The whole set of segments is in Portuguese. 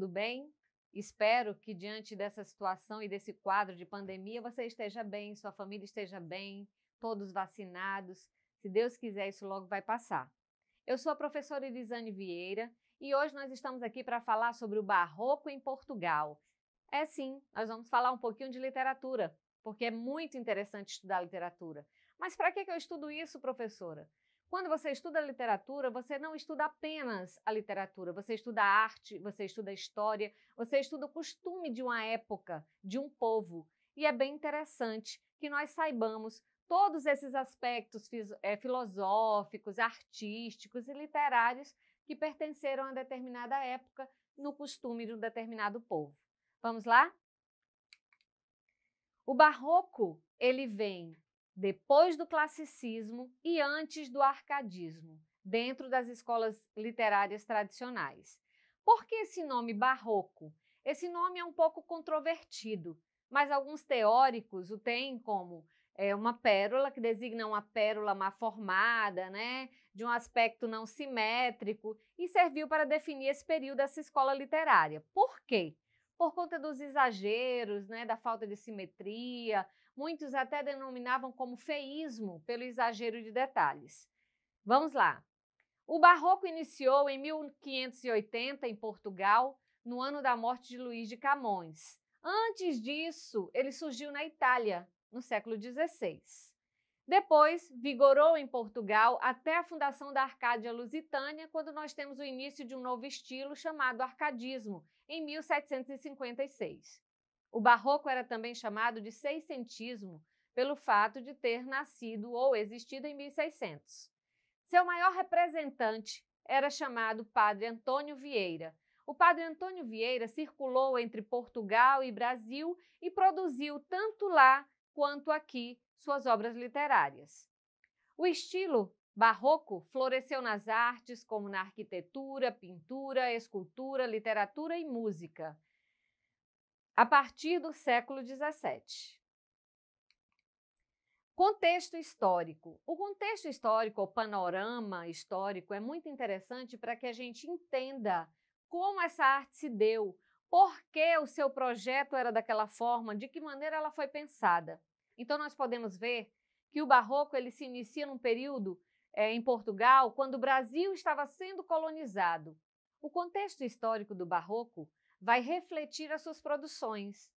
tudo bem? Espero que diante dessa situação e desse quadro de pandemia você esteja bem, sua família esteja bem, todos vacinados. Se Deus quiser, isso logo vai passar. Eu sou a professora Elisane Vieira e hoje nós estamos aqui para falar sobre o barroco em Portugal. É sim, nós vamos falar um pouquinho de literatura, porque é muito interessante estudar literatura. Mas para que eu estudo isso, professora? Quando você estuda literatura, você não estuda apenas a literatura, você estuda arte, você estuda história, você estuda o costume de uma época, de um povo. E é bem interessante que nós saibamos todos esses aspectos eh, filosóficos, artísticos e literários que pertenceram a determinada época no costume de um determinado povo. Vamos lá? O barroco, ele vem depois do classicismo e antes do arcadismo, dentro das escolas literárias tradicionais. Por que esse nome barroco? Esse nome é um pouco controvertido, mas alguns teóricos o têm como é, uma pérola, que designa uma pérola má formada, né, de um aspecto não simétrico, e serviu para definir esse período dessa escola literária. Por quê? Por conta dos exageros, né, da falta de simetria, Muitos até denominavam como feísmo pelo exagero de detalhes. Vamos lá. O barroco iniciou em 1580 em Portugal, no ano da morte de Luís de Camões. Antes disso, ele surgiu na Itália, no século XVI. Depois, vigorou em Portugal até a fundação da Arcádia Lusitânia, quando nós temos o início de um novo estilo chamado arcadismo, em 1756. O barroco era também chamado de seiscentismo pelo fato de ter nascido ou existido em 1600. Seu maior representante era chamado Padre Antônio Vieira. O Padre Antônio Vieira circulou entre Portugal e Brasil e produziu tanto lá quanto aqui suas obras literárias. O estilo barroco floresceu nas artes, como na arquitetura, pintura, escultura, literatura e música a partir do século XVII. Contexto histórico. O contexto histórico, o panorama histórico, é muito interessante para que a gente entenda como essa arte se deu, por que o seu projeto era daquela forma, de que maneira ela foi pensada. Então, nós podemos ver que o Barroco ele se inicia num período é, em Portugal, quando o Brasil estava sendo colonizado. O contexto histórico do Barroco vai refletir as suas produções.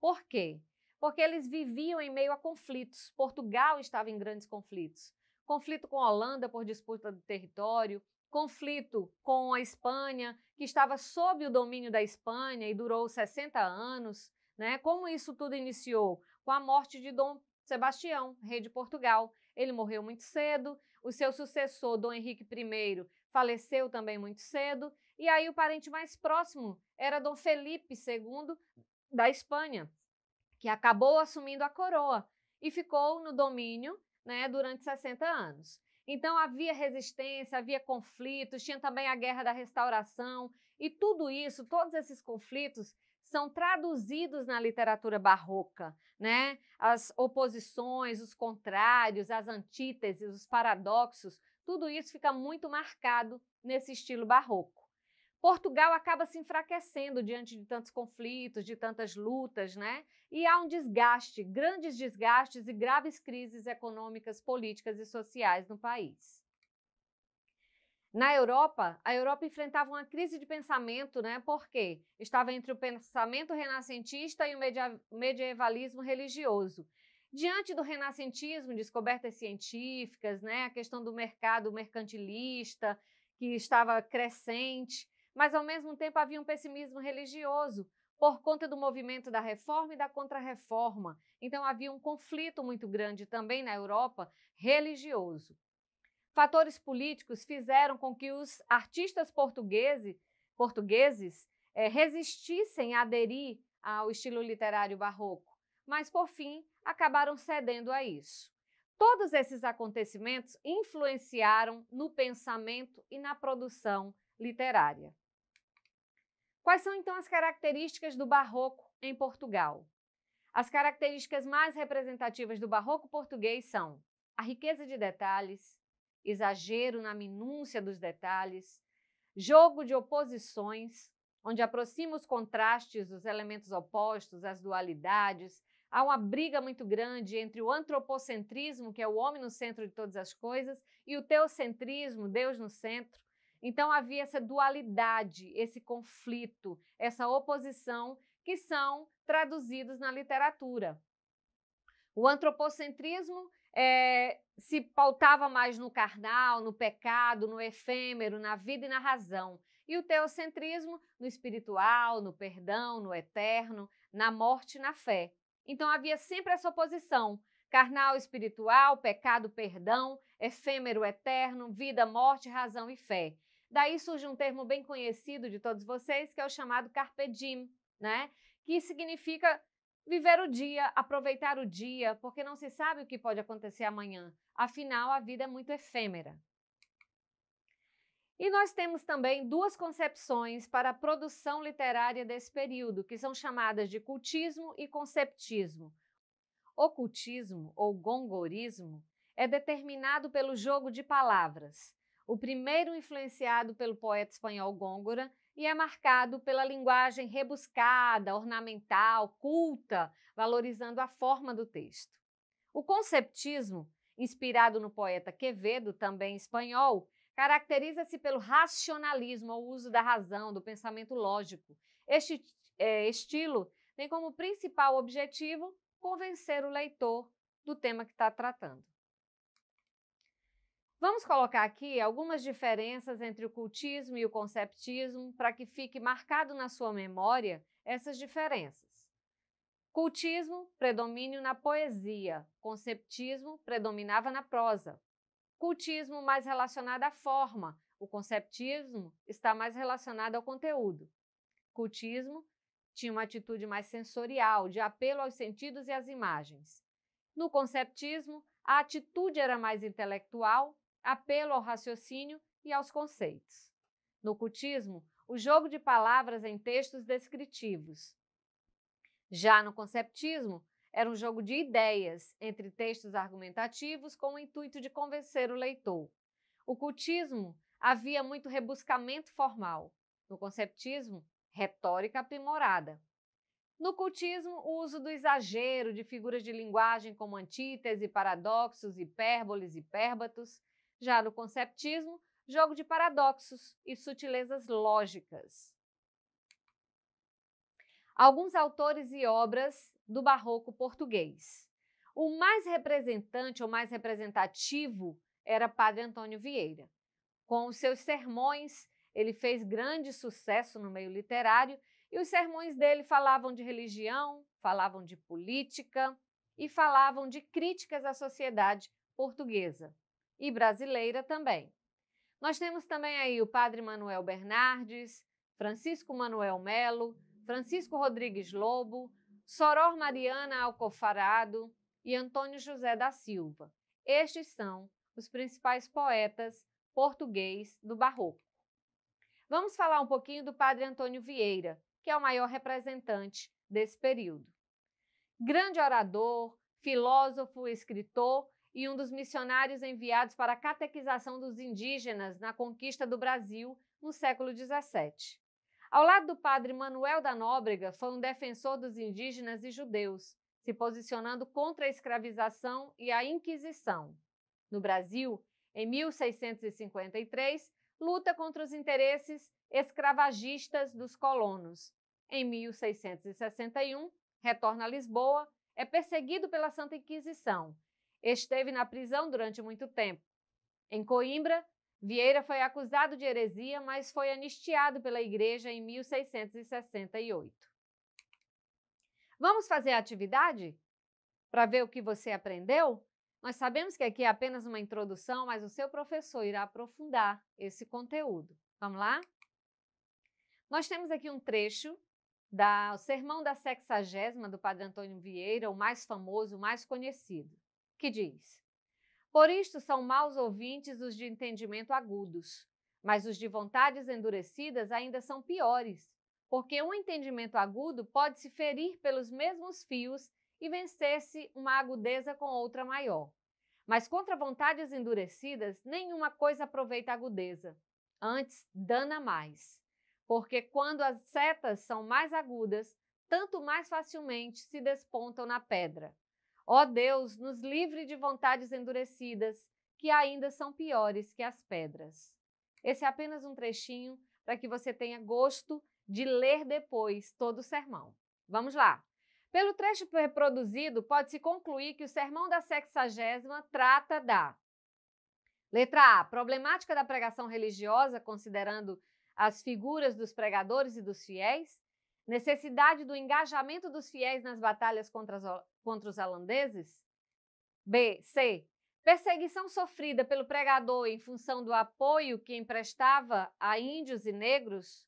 Por quê? Porque eles viviam em meio a conflitos. Portugal estava em grandes conflitos. Conflito com a Holanda por disputa do território, conflito com a Espanha, que estava sob o domínio da Espanha e durou 60 anos. Né? Como isso tudo iniciou? Com a morte de Dom Sebastião, rei de Portugal. Ele morreu muito cedo o seu sucessor, Dom Henrique I, faleceu também muito cedo, e aí o parente mais próximo era Dom Felipe II da Espanha, que acabou assumindo a coroa e ficou no domínio né, durante 60 anos. Então havia resistência, havia conflitos, tinha também a Guerra da Restauração, e tudo isso, todos esses conflitos, são traduzidos na literatura barroca, né? As oposições, os contrários, as antíteses, os paradoxos, tudo isso fica muito marcado nesse estilo barroco. Portugal acaba se enfraquecendo diante de tantos conflitos, de tantas lutas, né? E há um desgaste, grandes desgastes e graves crises econômicas, políticas e sociais no país. Na Europa, a Europa enfrentava uma crise de pensamento, né? Porque estava entre o pensamento renascentista e o medievalismo religioso. Diante do renascentismo, descobertas científicas, né? A questão do mercado mercantilista, que estava crescente, mas ao mesmo tempo havia um pessimismo religioso por conta do movimento da reforma e da contrarreforma. Então havia um conflito muito grande também na Europa religioso. Fatores políticos fizeram com que os artistas portugueses, portugueses eh, é, resistissem a aderir ao estilo literário barroco, mas por fim acabaram cedendo a isso. Todos esses acontecimentos influenciaram no pensamento e na produção literária. Quais são então as características do barroco em Portugal? As características mais representativas do barroco português são a riqueza de detalhes, exagero na minúcia dos detalhes, jogo de oposições, onde aproxima os contrastes dos elementos opostos, as dualidades. Há uma briga muito grande entre o antropocentrismo, que é o homem no centro de todas as coisas, e o teocentrismo, Deus no centro. Então havia essa dualidade, esse conflito, essa oposição que são traduzidos na literatura. O antropocentrismo é, se pautava mais no carnal, no pecado, no efêmero, na vida e na razão. E o teocentrismo no espiritual, no perdão, no eterno, na morte e na fé. Então havia sempre essa oposição: carnal, espiritual, pecado, perdão, efêmero, eterno, vida, morte, razão e fé. Daí surge um termo bem conhecido de todos vocês, que é o chamado carpe diem, né? Que significa Viver o dia, aproveitar o dia, porque não se sabe o que pode acontecer amanhã. Afinal, a vida é muito efêmera. E nós temos também duas concepções para a produção literária desse período, que são chamadas de cultismo e conceptismo. O cultismo, ou gongorismo, é determinado pelo jogo de palavras. O primeiro influenciado pelo poeta espanhol Gongora e é marcado pela linguagem rebuscada, ornamental, culta, valorizando a forma do texto. O conceptismo, inspirado no poeta Quevedo, também espanhol, caracteriza-se pelo racionalismo, o uso da razão, do pensamento lógico. Este é, estilo tem como principal objetivo convencer o leitor do tema que está tratando. Vamos colocar aqui algumas diferenças entre o cultismo e o conceptismo para que fique marcado na sua memória essas diferenças. Cultismo, predomínio na poesia. Conceptismo, predominava na prosa. Cultismo, mais relacionado à forma. O conceptismo está mais relacionado ao conteúdo. Cultismo tinha uma atitude mais sensorial, de apelo aos sentidos e às imagens. No conceptismo, a atitude era mais intelectual apelo ao raciocínio e aos conceitos. No cultismo, o jogo de palavras em textos descritivos. Já no conceptismo, era um jogo de ideias entre textos argumentativos com o intuito de convencer o leitor. O cultismo havia muito rebuscamento formal. No conceptismo, retórica aprimorada. No cultismo, o uso do exagero de figuras de linguagem como antítese, paradoxos, hipérboles, hipérbatos, já no conceptismo, jogo de paradoxos e sutilezas lógicas. Alguns autores e obras do barroco português. O mais representante ou mais representativo era Padre Antônio Vieira. Com os seus sermões, ele fez grande sucesso no meio literário e os sermões dele falavam de religião, falavam de política e falavam de críticas à sociedade portuguesa e brasileira também. Nós temos também aí o Padre Manuel Bernardes, Francisco Manuel Melo, Francisco Rodrigues Lobo, Soror Mariana Alcofarado e Antônio José da Silva. Estes são os principais poetas português do Barroco. Vamos falar um pouquinho do Padre Antônio Vieira, que é o maior representante desse período. Grande orador, filósofo, escritor e um dos missionários enviados para a catequização dos indígenas na conquista do Brasil no século XVII. Ao lado do padre Manuel da Nóbrega, foi um defensor dos indígenas e judeus, se posicionando contra a escravização e a Inquisição. No Brasil, em 1653, luta contra os interesses escravagistas dos colonos. Em 1661, retorna a Lisboa, é perseguido pela Santa Inquisição esteve na prisão durante muito tempo. Em Coimbra, Vieira foi acusado de heresia, mas foi anistiado pela Igreja em 1668. Vamos fazer a atividade? Para ver o que você aprendeu? Nós sabemos que aqui é apenas uma introdução, mas o seu professor irá aprofundar esse conteúdo. Vamos lá? Nós temos aqui um trecho do Sermão da Sexagésima do Padre Antônio Vieira, o mais famoso, o mais conhecido que diz: Por isto são maus ouvintes os de entendimento agudos, mas os de vontades endurecidas ainda são piores, porque um entendimento agudo pode se ferir pelos mesmos fios e vencer-se uma agudeza com outra maior. Mas contra vontades endurecidas, nenhuma coisa aproveita a agudeza, antes dana mais. Porque quando as setas são mais agudas, tanto mais facilmente se despontam na pedra. Ó Deus, nos livre de vontades endurecidas, que ainda são piores que as pedras. Esse é apenas um trechinho para que você tenha gosto de ler depois todo o sermão. Vamos lá! Pelo trecho reproduzido, pode-se concluir que o sermão da sexagésima trata da letra A, problemática da pregação religiosa, considerando as figuras dos pregadores e dos fiéis. Necessidade do engajamento dos fiéis nas batalhas contra, as, contra os holandeses? B. C. Perseguição sofrida pelo pregador em função do apoio que emprestava a índios e negros?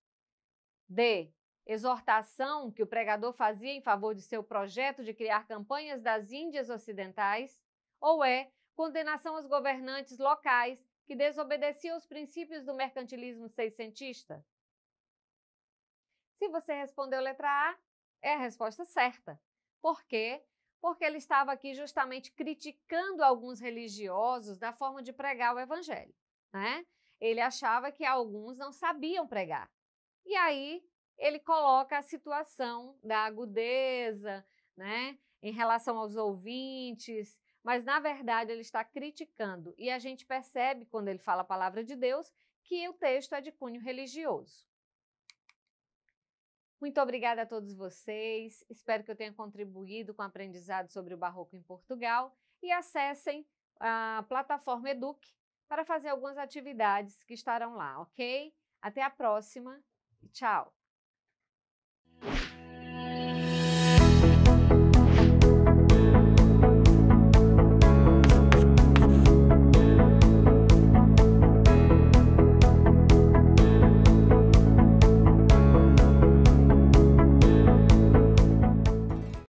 D. Exortação que o pregador fazia em favor de seu projeto de criar campanhas das Índias Ocidentais? Ou E. Condenação aos governantes locais que desobedeciam os princípios do mercantilismo seiscentista? Se você respondeu letra A, é a resposta certa. Por quê? Porque ele estava aqui justamente criticando alguns religiosos da forma de pregar o evangelho, né? Ele achava que alguns não sabiam pregar. E aí ele coloca a situação da agudeza, né, em relação aos ouvintes, mas na verdade ele está criticando. E a gente percebe quando ele fala a palavra de Deus que o texto é de cunho religioso. Muito obrigada a todos vocês. Espero que eu tenha contribuído com o aprendizado sobre o Barroco em Portugal e acessem a plataforma Eduque para fazer algumas atividades que estarão lá, ok? Até a próxima e tchau!